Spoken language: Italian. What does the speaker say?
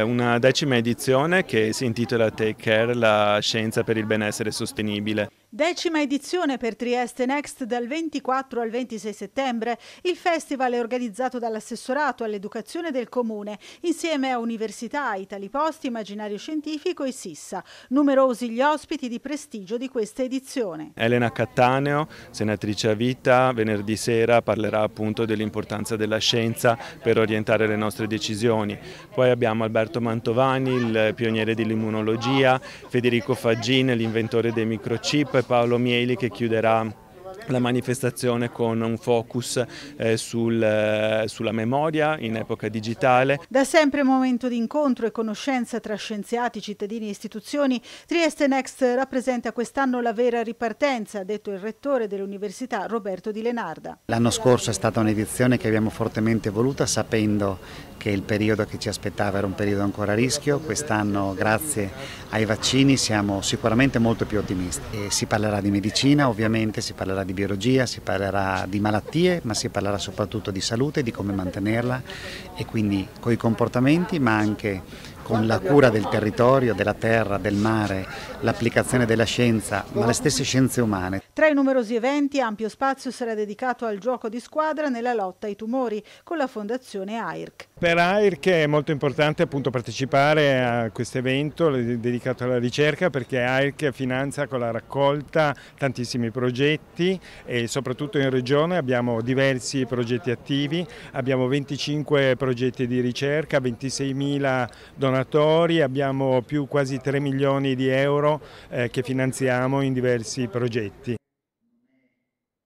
una decima edizione che si intitola Take Care, la scienza per il benessere sostenibile. Decima edizione per Trieste Next dal 24 al 26 settembre. Il festival è organizzato dall'assessorato all'educazione del comune insieme a Università, Itali Post, Immaginario Scientifico e Sissa. Numerosi gli ospiti di prestigio di questa edizione. Elena Cattaneo, senatrice a vita, venerdì sera parlerà appunto dell'importanza della scienza per orientare le nostre decisioni. Poi abbiamo Alberto Mantovani, il pioniere dell'immunologia, Federico Faggin, l'inventore dei microchip e Paolo Mieli che chiuderà la manifestazione con un focus eh, sul, eh, sulla memoria in epoca digitale. Da sempre momento di incontro e conoscenza tra scienziati, cittadini e istituzioni, Trieste Next rappresenta quest'anno la vera ripartenza, ha detto il rettore dell'Università Roberto Di Lenarda. L'anno scorso è stata un'edizione che abbiamo fortemente voluta sapendo che il periodo che ci aspettava era un periodo ancora a rischio, quest'anno grazie ai vaccini siamo sicuramente molto più ottimisti. E si parlerà di medicina, ovviamente si parlerà di biologia, si parlerà di malattie, ma si parlerà soprattutto di salute, di come mantenerla e quindi con i comportamenti ma anche con la cura del territorio, della terra, del mare, l'applicazione della scienza, ma le stesse scienze umane. Tra i numerosi eventi ampio spazio sarà dedicato al gioco di squadra nella lotta ai tumori con la Fondazione AIRC. Per Air che è molto importante appunto partecipare a questo evento eh, dedicato alla ricerca perché AIRC finanzia con la raccolta tantissimi progetti e soprattutto in regione abbiamo diversi progetti attivi, abbiamo 25 progetti di ricerca, 26.000 donatori, abbiamo più quasi 3 milioni di euro eh, che finanziamo in diversi progetti.